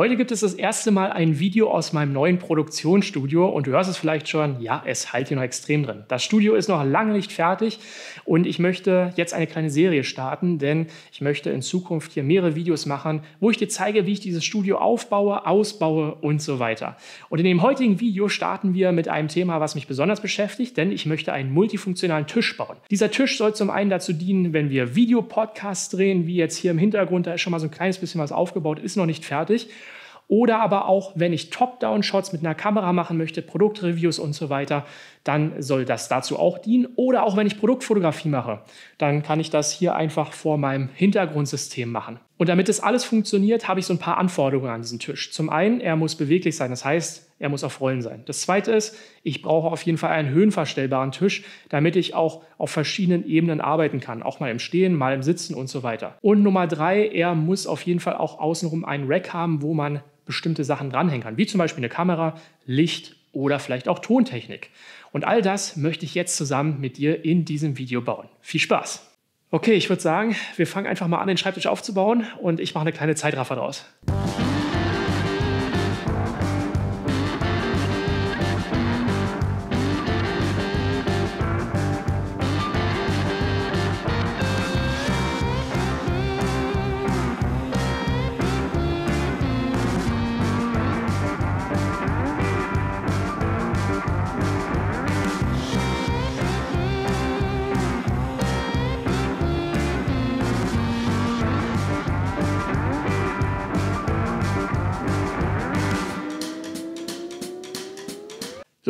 Heute gibt es das erste Mal ein Video aus meinem neuen Produktionsstudio und du hörst es vielleicht schon, ja, es halt hier noch extrem drin. Das Studio ist noch lange nicht fertig und ich möchte jetzt eine kleine Serie starten, denn ich möchte in Zukunft hier mehrere Videos machen, wo ich dir zeige, wie ich dieses Studio aufbaue, ausbaue und so weiter. Und in dem heutigen Video starten wir mit einem Thema, was mich besonders beschäftigt, denn ich möchte einen multifunktionalen Tisch bauen. Dieser Tisch soll zum einen dazu dienen, wenn wir Videopodcasts drehen, wie jetzt hier im Hintergrund, da ist schon mal so ein kleines bisschen was aufgebaut, ist noch nicht fertig. Oder aber auch, wenn ich Top-Down-Shots mit einer Kamera machen möchte, Produktreviews und so weiter, dann soll das dazu auch dienen. Oder auch wenn ich Produktfotografie mache, dann kann ich das hier einfach vor meinem Hintergrundsystem machen. Und damit das alles funktioniert, habe ich so ein paar Anforderungen an diesen Tisch. Zum einen, er muss beweglich sein, das heißt, er muss auf Rollen sein. Das zweite ist, ich brauche auf jeden Fall einen höhenverstellbaren Tisch, damit ich auch auf verschiedenen Ebenen arbeiten kann. Auch mal im Stehen, mal im Sitzen und so weiter. Und Nummer drei, er muss auf jeden Fall auch außenrum einen Rack haben, wo man bestimmte Sachen dranhängen kann, wie zum Beispiel eine Kamera, Licht oder vielleicht auch Tontechnik. Und all das möchte ich jetzt zusammen mit dir in diesem Video bauen. Viel Spaß! Okay, ich würde sagen, wir fangen einfach mal an, den Schreibtisch aufzubauen und ich mache eine kleine Zeitraffer draus.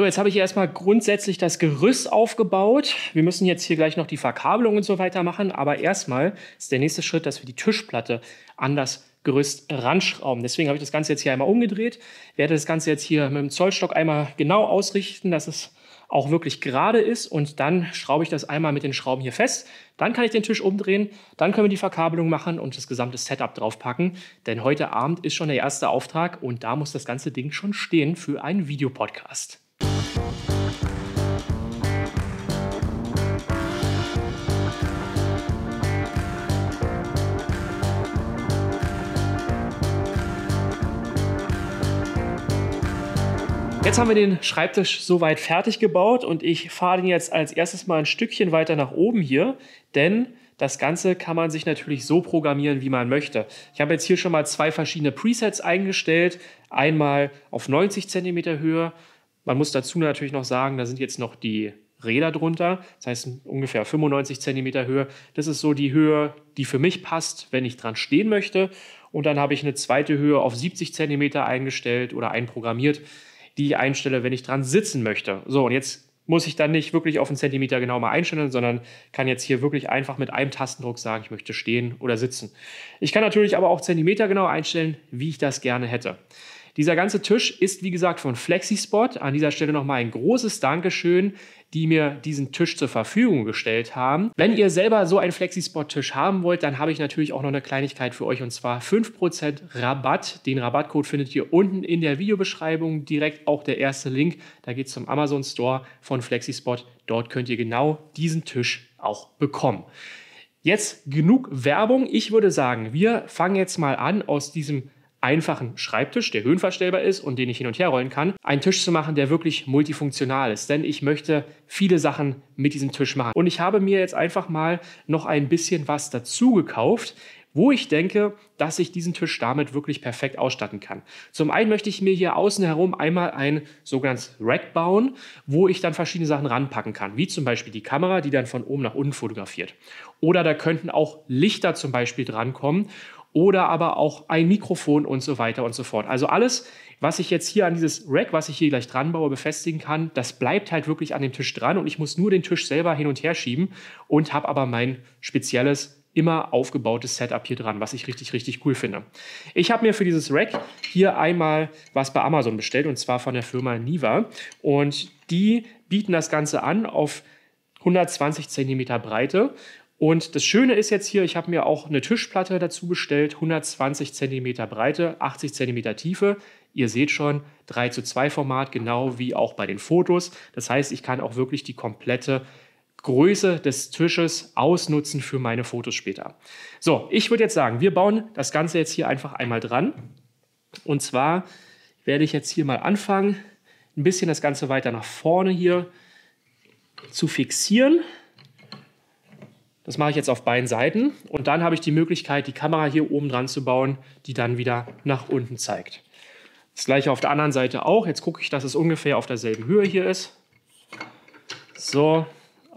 So, jetzt habe ich erstmal grundsätzlich das Gerüst aufgebaut. Wir müssen jetzt hier gleich noch die Verkabelung und so weiter machen, aber erstmal ist der nächste Schritt, dass wir die Tischplatte an das Gerüst ranschrauben. Deswegen habe ich das Ganze jetzt hier einmal umgedreht, werde das Ganze jetzt hier mit dem Zollstock einmal genau ausrichten, dass es auch wirklich gerade ist und dann schraube ich das einmal mit den Schrauben hier fest. Dann kann ich den Tisch umdrehen, dann können wir die Verkabelung machen und das gesamte Setup draufpacken, denn heute Abend ist schon der erste Auftrag und da muss das ganze Ding schon stehen für einen Videopodcast. Jetzt haben wir den Schreibtisch soweit fertig gebaut und ich fahre den jetzt als erstes mal ein Stückchen weiter nach oben hier, denn das Ganze kann man sich natürlich so programmieren, wie man möchte. Ich habe jetzt hier schon mal zwei verschiedene Presets eingestellt. Einmal auf 90 cm Höhe. Man muss dazu natürlich noch sagen, da sind jetzt noch die Räder drunter. Das heißt ungefähr 95 cm Höhe. Das ist so die Höhe, die für mich passt, wenn ich dran stehen möchte. Und dann habe ich eine zweite Höhe auf 70 cm eingestellt oder einprogrammiert die ich einstelle, wenn ich dran sitzen möchte. So, und jetzt muss ich dann nicht wirklich auf einen Zentimeter genau mal einstellen, sondern kann jetzt hier wirklich einfach mit einem Tastendruck sagen, ich möchte stehen oder sitzen. Ich kann natürlich aber auch Zentimeter genau einstellen, wie ich das gerne hätte. Dieser ganze Tisch ist, wie gesagt, von FlexiSpot. An dieser Stelle nochmal ein großes Dankeschön, die mir diesen Tisch zur Verfügung gestellt haben. Wenn ihr selber so einen FlexiSpot-Tisch haben wollt, dann habe ich natürlich auch noch eine Kleinigkeit für euch und zwar 5% Rabatt. Den Rabattcode findet ihr unten in der Videobeschreibung, direkt auch der erste Link. Da geht es zum Amazon Store von FlexiSpot. Dort könnt ihr genau diesen Tisch auch bekommen. Jetzt genug Werbung. Ich würde sagen, wir fangen jetzt mal an aus diesem einfachen Schreibtisch, der höhenverstellbar ist und den ich hin und her rollen kann, einen Tisch zu machen, der wirklich multifunktional ist. Denn ich möchte viele Sachen mit diesem Tisch machen. Und ich habe mir jetzt einfach mal noch ein bisschen was dazu gekauft, wo ich denke, dass ich diesen Tisch damit wirklich perfekt ausstatten kann. Zum einen möchte ich mir hier außen herum einmal ein sogenanntes Rack bauen, wo ich dann verschiedene Sachen ranpacken kann, wie zum Beispiel die Kamera, die dann von oben nach unten fotografiert. Oder da könnten auch Lichter zum Beispiel drankommen oder aber auch ein Mikrofon und so weiter und so fort. Also alles, was ich jetzt hier an dieses Rack, was ich hier gleich dran baue, befestigen kann, das bleibt halt wirklich an dem Tisch dran und ich muss nur den Tisch selber hin und her schieben und habe aber mein spezielles immer aufgebautes Setup hier dran, was ich richtig, richtig cool finde. Ich habe mir für dieses Rack hier einmal was bei Amazon bestellt und zwar von der Firma Niva und die bieten das Ganze an auf 120 cm Breite und das Schöne ist jetzt hier, ich habe mir auch eine Tischplatte dazu bestellt, 120 cm Breite, 80 cm Tiefe. Ihr seht schon, 3 zu 2 Format, genau wie auch bei den Fotos. Das heißt, ich kann auch wirklich die komplette Größe des Tisches ausnutzen für meine Fotos später. So, ich würde jetzt sagen, wir bauen das Ganze jetzt hier einfach einmal dran. Und zwar werde ich jetzt hier mal anfangen, ein bisschen das Ganze weiter nach vorne hier zu fixieren. Das mache ich jetzt auf beiden Seiten und dann habe ich die Möglichkeit, die Kamera hier oben dran zu bauen, die dann wieder nach unten zeigt. Das gleiche auf der anderen Seite auch. Jetzt gucke ich, dass es ungefähr auf derselben Höhe hier ist. So,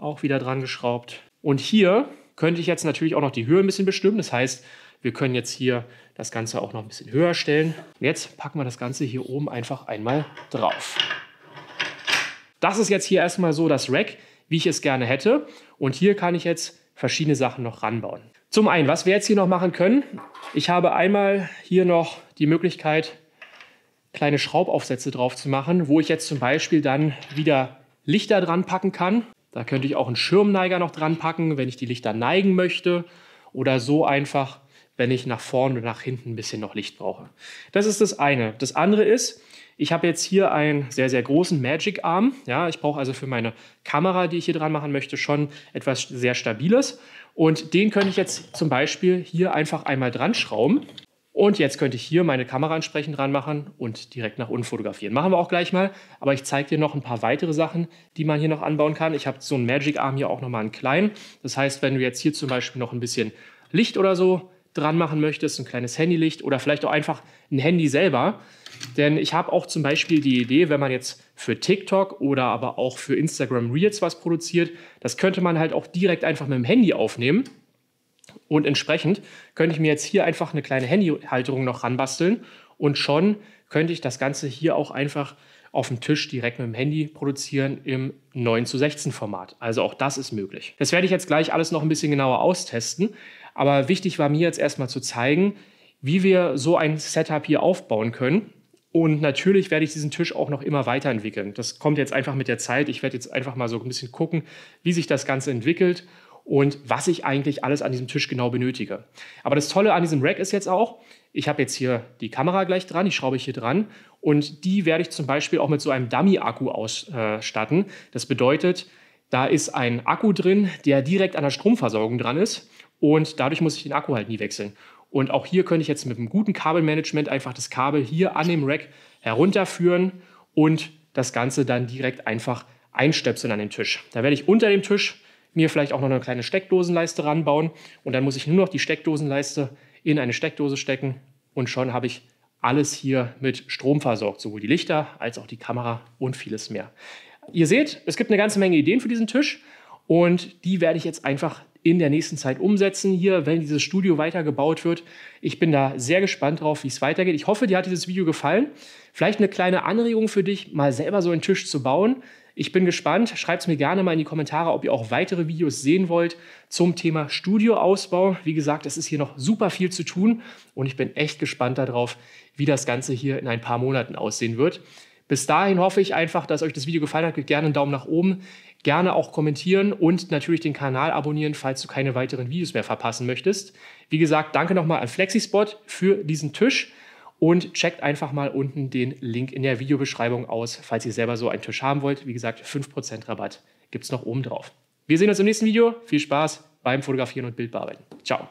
auch wieder dran geschraubt. Und hier könnte ich jetzt natürlich auch noch die Höhe ein bisschen bestimmen. Das heißt, wir können jetzt hier das Ganze auch noch ein bisschen höher stellen. jetzt packen wir das Ganze hier oben einfach einmal drauf. Das ist jetzt hier erstmal so das Rack, wie ich es gerne hätte. Und hier kann ich jetzt verschiedene Sachen noch ranbauen. Zum einen, was wir jetzt hier noch machen können, ich habe einmal hier noch die Möglichkeit, kleine Schraubaufsätze drauf zu machen, wo ich jetzt zum Beispiel dann wieder Lichter dran packen kann. Da könnte ich auch einen Schirmneiger noch dran packen, wenn ich die Lichter neigen möchte oder so einfach, wenn ich nach vorne oder nach hinten ein bisschen noch Licht brauche. Das ist das eine. Das andere ist, ich habe jetzt hier einen sehr, sehr großen Magic Arm. Ja, ich brauche also für meine Kamera, die ich hier dran machen möchte, schon etwas sehr Stabiles. Und den könnte ich jetzt zum Beispiel hier einfach einmal dran schrauben. Und jetzt könnte ich hier meine Kamera entsprechend dran machen und direkt nach unten fotografieren. Machen wir auch gleich mal, aber ich zeige dir noch ein paar weitere Sachen, die man hier noch anbauen kann. Ich habe so einen Magic Arm hier auch nochmal einen kleinen. Das heißt, wenn du jetzt hier zum Beispiel noch ein bisschen Licht oder so dran machen möchtest, ein kleines Handylicht oder vielleicht auch einfach ein Handy selber. Denn ich habe auch zum Beispiel die Idee, wenn man jetzt für TikTok oder aber auch für Instagram Reels was produziert, das könnte man halt auch direkt einfach mit dem Handy aufnehmen. Und entsprechend könnte ich mir jetzt hier einfach eine kleine Handyhalterung noch ranbasteln und schon könnte ich das Ganze hier auch einfach auf dem Tisch direkt mit dem Handy produzieren im 9 zu 16 Format. Also auch das ist möglich. Das werde ich jetzt gleich alles noch ein bisschen genauer austesten. Aber wichtig war mir jetzt erstmal zu zeigen, wie wir so ein Setup hier aufbauen können. Und natürlich werde ich diesen Tisch auch noch immer weiterentwickeln. Das kommt jetzt einfach mit der Zeit. Ich werde jetzt einfach mal so ein bisschen gucken, wie sich das Ganze entwickelt und was ich eigentlich alles an diesem Tisch genau benötige. Aber das Tolle an diesem Rack ist jetzt auch, ich habe jetzt hier die Kamera gleich dran, die schraube ich hier dran und die werde ich zum Beispiel auch mit so einem Dummy-Akku ausstatten. Das bedeutet, da ist ein Akku drin, der direkt an der Stromversorgung dran ist und dadurch muss ich den Akku halt nie wechseln. Und auch hier könnte ich jetzt mit einem guten Kabelmanagement einfach das Kabel hier an dem Rack herunterführen und das Ganze dann direkt einfach einstöpseln an den Tisch. Da werde ich unter dem Tisch mir vielleicht auch noch eine kleine Steckdosenleiste ranbauen und dann muss ich nur noch die Steckdosenleiste in eine Steckdose stecken und schon habe ich alles hier mit Strom versorgt, sowohl die Lichter als auch die Kamera und vieles mehr. Ihr seht, es gibt eine ganze Menge Ideen für diesen Tisch und die werde ich jetzt einfach in der nächsten Zeit umsetzen hier, wenn dieses Studio weitergebaut wird. Ich bin da sehr gespannt drauf, wie es weitergeht. Ich hoffe, dir hat dieses Video gefallen. Vielleicht eine kleine Anregung für dich, mal selber so einen Tisch zu bauen. Ich bin gespannt. Schreibt es mir gerne mal in die Kommentare, ob ihr auch weitere Videos sehen wollt zum Thema Studioausbau. Wie gesagt, es ist hier noch super viel zu tun und ich bin echt gespannt darauf, wie das Ganze hier in ein paar Monaten aussehen wird. Bis dahin hoffe ich einfach, dass euch das Video gefallen hat. Gebt gerne einen Daumen nach oben. Gerne auch kommentieren und natürlich den Kanal abonnieren, falls du keine weiteren Videos mehr verpassen möchtest. Wie gesagt, danke nochmal an FlexiSpot für diesen Tisch und checkt einfach mal unten den Link in der Videobeschreibung aus, falls ihr selber so einen Tisch haben wollt. Wie gesagt, 5% Rabatt gibt es noch oben drauf. Wir sehen uns im nächsten Video. Viel Spaß beim Fotografieren und Bildbearbeiten. Ciao.